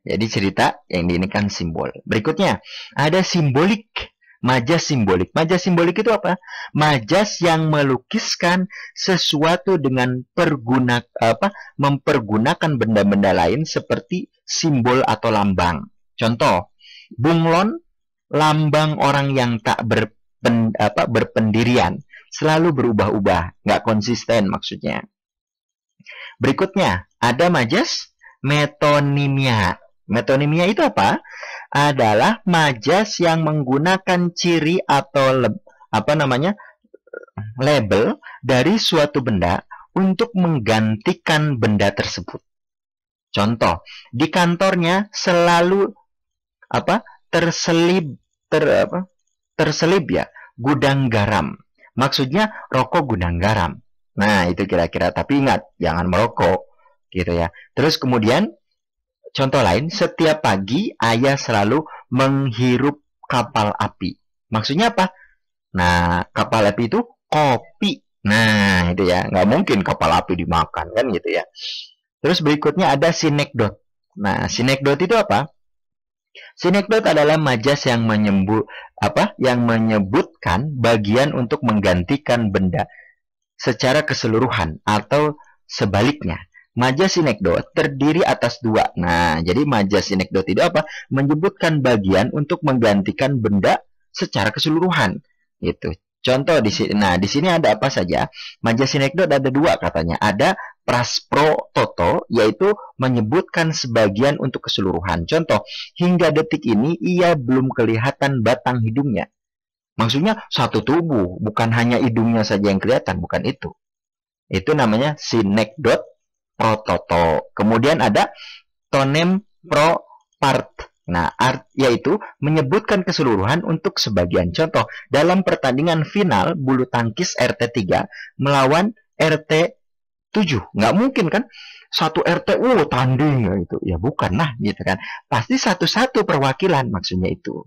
Jadi cerita yang ini kan simbol. Berikutnya, ada simbolik. Majas simbolik. Majas simbolik itu apa? Majas yang melukiskan sesuatu dengan perguna apa? mempergunakan benda-benda lain seperti simbol atau lambang. Contoh, bunglon lambang orang yang tak berpen, apa, berpendirian, selalu berubah-ubah, nggak konsisten maksudnya. Berikutnya, ada majas metonimia. Metonimia itu apa? Adalah majas yang menggunakan ciri atau leb, apa namanya? label dari suatu benda untuk menggantikan benda tersebut. Contoh, di kantornya selalu apa? terselip ter apa? terselip ya, gudang garam. Maksudnya rokok gudang garam. Nah, itu kira-kira tapi ingat jangan merokok gitu ya. Terus kemudian contoh lain, setiap pagi ayah selalu menghirup kapal api. Maksudnya apa? Nah, kapal api itu kopi. Nah, itu ya. Nggak mungkin kapal api dimakan, kan gitu ya. Terus berikutnya ada sinekdot. Nah, sinekdot itu apa? Sinekdot adalah majas yang menyebut apa? Yang menyebutkan bagian untuk menggantikan benda secara keseluruhan atau sebaliknya Majas sinekdot terdiri atas dua. Nah, jadi majas sinekdot itu apa? Menyebutkan bagian untuk menggantikan benda secara keseluruhan. Gitu. Contoh di sini. Nah, di sini ada apa saja? Majas sinekdot ada dua katanya. Ada praspro toto yaitu menyebutkan sebagian untuk keseluruhan. Contoh, hingga detik ini ia belum kelihatan batang hidungnya. Maksudnya satu tubuh, bukan hanya hidungnya saja yang kelihatan, bukan itu. Itu namanya sinekdot prototo. Kemudian ada tonem pro part. Nah, art yaitu menyebutkan keseluruhan untuk sebagian contoh. Dalam pertandingan final bulu tangkis RT3 melawan RT7. Nggak mungkin kan? Satu RT, oh tanding ya itu. Ya bukan lah gitu kan. Pasti satu-satu perwakilan maksudnya itu.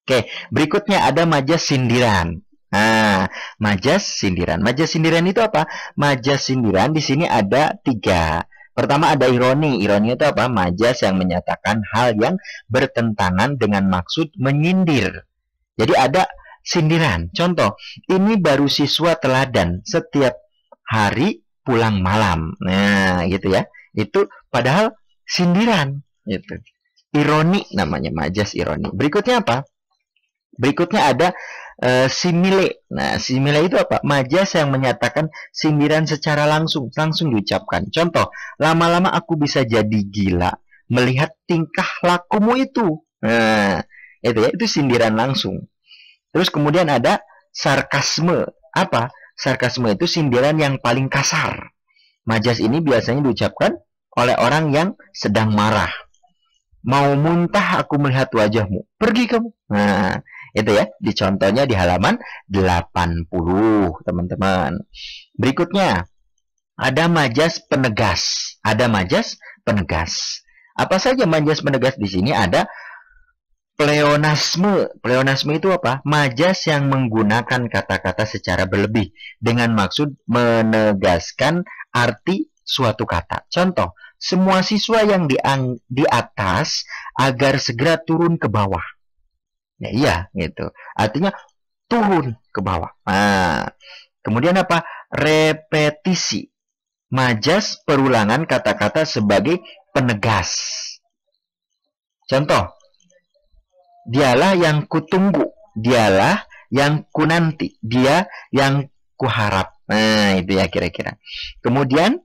Oke, berikutnya ada majas sindiran. Nah, majas sindiran. Majas sindiran itu apa? Majas sindiran di sini ada tiga. Pertama ada ironi. Ironi itu apa? Majas yang menyatakan hal yang bertentangan dengan maksud menyindir. Jadi ada sindiran. Contoh, ini baru siswa teladan setiap hari pulang malam. Nah, gitu ya. Itu padahal sindiran. itu Ironi namanya majas ironi. Berikutnya apa? Berikutnya ada Eh, simile. Nah, simile itu apa? Majas yang menyatakan sindiran secara langsung, langsung diucapkan. Contoh, lama-lama aku bisa jadi gila melihat tingkah lakumu itu. Nah, itu ya, itu sindiran langsung. Terus kemudian ada sarkasme. Apa? Sarkasme itu sindiran yang paling kasar. Majas ini biasanya diucapkan oleh orang yang sedang marah. Mau muntah aku melihat wajahmu. Pergi kamu. Nah, itu ya, di contohnya di halaman 80, teman-teman. Berikutnya, ada majas penegas. Ada majas penegas. Apa saja majas penegas di sini? Ada pleonasme. Pleonasme itu apa? Majas yang menggunakan kata-kata secara berlebih dengan maksud menegaskan arti suatu kata. Contoh, semua siswa yang di, di atas agar segera turun ke bawah. Ya, iya gitu. Artinya turun ke bawah. Nah, kemudian apa? Repetisi. Majas perulangan kata-kata sebagai penegas. Contoh, dialah yang kutunggu, dialah yang kunanti, dia yang kuharap. Nah, itu ya kira-kira. Kemudian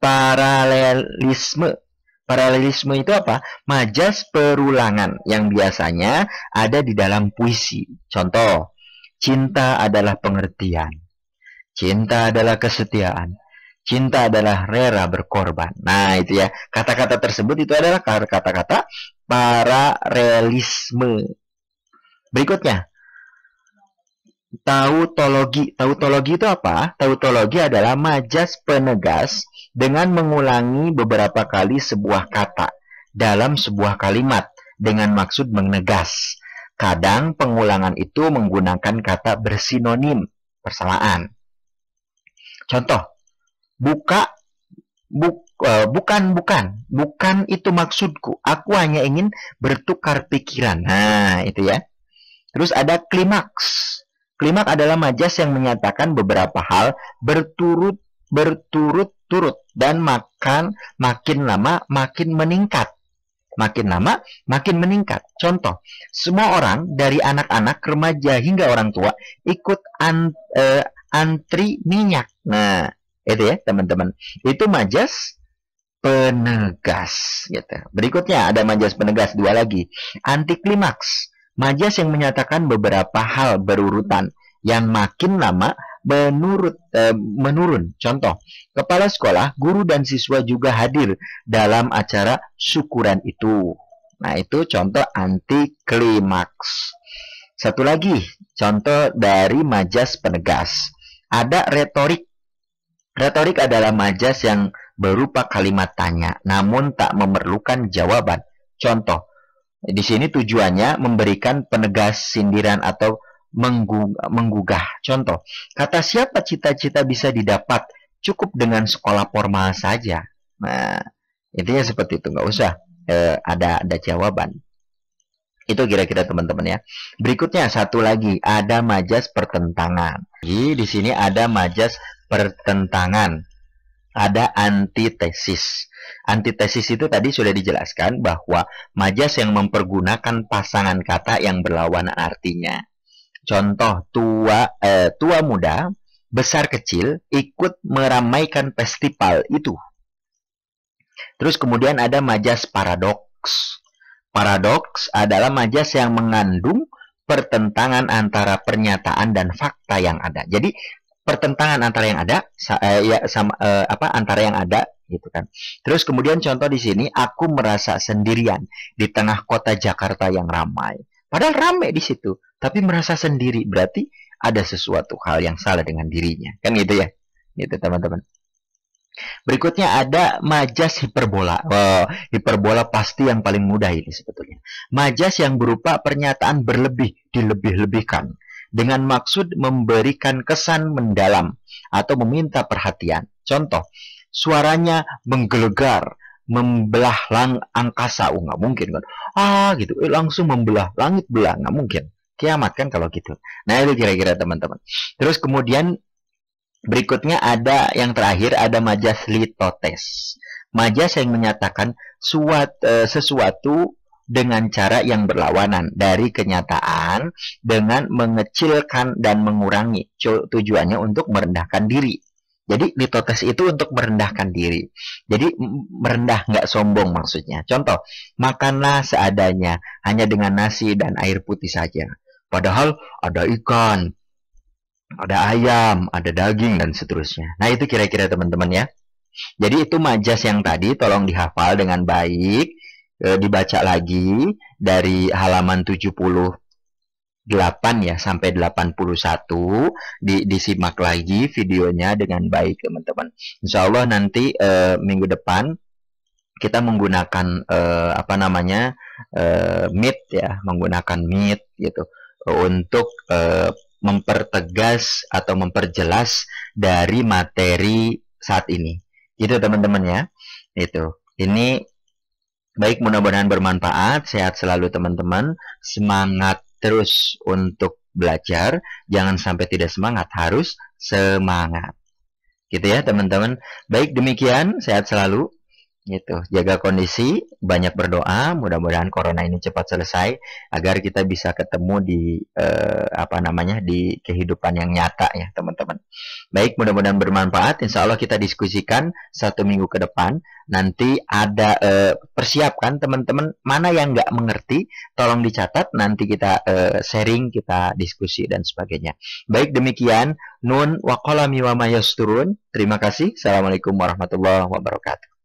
paralelisme Paralelisme itu apa? Majas perulangan yang biasanya ada di dalam puisi. Contoh, cinta adalah pengertian. Cinta adalah kesetiaan. Cinta adalah rera berkorban. Nah, itu ya. Kata-kata tersebut itu adalah kata-kata paralelisme. Berikutnya, tautologi. Tautologi itu apa? Tautologi adalah majas penegas dengan mengulangi beberapa kali sebuah kata dalam sebuah kalimat dengan maksud menegas. Kadang pengulangan itu menggunakan kata bersinonim persamaan. Contoh, buka bu, uh, e, bukan bukan, bukan itu maksudku. Aku hanya ingin bertukar pikiran. Nah, itu ya. Terus ada klimaks. Klimaks adalah majas yang menyatakan beberapa hal berturut berturut turut dan makan makin lama makin meningkat. Makin lama makin meningkat. Contoh, semua orang dari anak-anak remaja hingga orang tua ikut ant, eh, antri minyak. Nah, itu ya teman-teman. Itu majas penegas gitu. Berikutnya ada majas penegas dua lagi. Anti klimaks. Majas yang menyatakan beberapa hal berurutan yang makin lama menurut e, menurun. Contoh, kepala sekolah, guru dan siswa juga hadir dalam acara syukuran itu. Nah, itu contoh anti klimaks. Satu lagi, contoh dari majas penegas. Ada retorik. Retorik adalah majas yang berupa kalimat tanya, namun tak memerlukan jawaban. Contoh, di sini tujuannya memberikan penegas sindiran atau menggugah. Contoh, kata siapa cita-cita bisa didapat cukup dengan sekolah formal saja. Nah, intinya seperti itu, nggak usah e, ada ada jawaban. Itu kira-kira teman-teman ya. Berikutnya satu lagi ada majas pertentangan. Jadi di sini ada majas pertentangan. Ada antitesis. Antitesis itu tadi sudah dijelaskan bahwa majas yang mempergunakan pasangan kata yang berlawanan artinya. Contoh tua eh, tua muda, besar kecil ikut meramaikan festival itu. Terus kemudian ada majas paradoks. Paradoks adalah majas yang mengandung pertentangan antara pernyataan dan fakta yang ada. Jadi pertentangan antara yang ada eh, ya sama eh, apa antara yang ada gitu kan. Terus kemudian contoh di sini aku merasa sendirian di tengah kota Jakarta yang ramai. Padahal ramai di situ tapi merasa sendiri berarti ada sesuatu hal yang salah dengan dirinya kan gitu ya gitu teman-teman Berikutnya ada majas hiperbola. Oh, hiperbola pasti yang paling mudah ini sebetulnya. Majas yang berupa pernyataan berlebih, dilebih-lebihkan. Dengan maksud memberikan kesan mendalam atau meminta perhatian. Contoh, suaranya menggelegar, membelah lang angkasa. Oh, nggak mungkin kan. Ah, gitu. Eh, langsung membelah langit belah. Nggak mungkin kiamat kan kalau gitu. Nah itu kira-kira teman-teman. Terus kemudian berikutnya ada yang terakhir ada majas litotes. Majas yang menyatakan suat, e, sesuatu dengan cara yang berlawanan dari kenyataan dengan mengecilkan dan mengurangi tujuannya untuk merendahkan diri. Jadi litotes itu untuk merendahkan diri. Jadi merendah nggak sombong maksudnya. Contoh, makanlah seadanya hanya dengan nasi dan air putih saja. Padahal ada ikan, ada ayam, ada daging, dan seterusnya. Nah, itu kira-kira teman-teman ya. Jadi itu majas yang tadi tolong dihafal dengan baik, e, dibaca lagi dari halaman 78 ya sampai 81 di, disimak lagi videonya dengan baik teman-teman. Insya Allah nanti e, minggu depan kita menggunakan e, apa namanya e, Meet ya, menggunakan Meet gitu untuk uh, mempertegas atau memperjelas dari materi saat ini. Gitu teman-teman ya. Itu. Ini baik mudah-mudahan bermanfaat, sehat selalu teman-teman, semangat terus untuk belajar, jangan sampai tidak semangat, harus semangat. Gitu ya teman-teman. Baik demikian, sehat selalu gitu jaga kondisi banyak berdoa mudah-mudahan corona ini cepat selesai agar kita bisa ketemu di eh, apa namanya di kehidupan yang nyata ya teman-teman baik mudah-mudahan bermanfaat insya Allah kita diskusikan satu minggu ke depan nanti ada eh, persiapkan teman-teman mana yang nggak mengerti tolong dicatat nanti kita eh, sharing kita diskusi dan sebagainya baik demikian nun wakolami wa mayasturun terima kasih assalamualaikum warahmatullahi wabarakatuh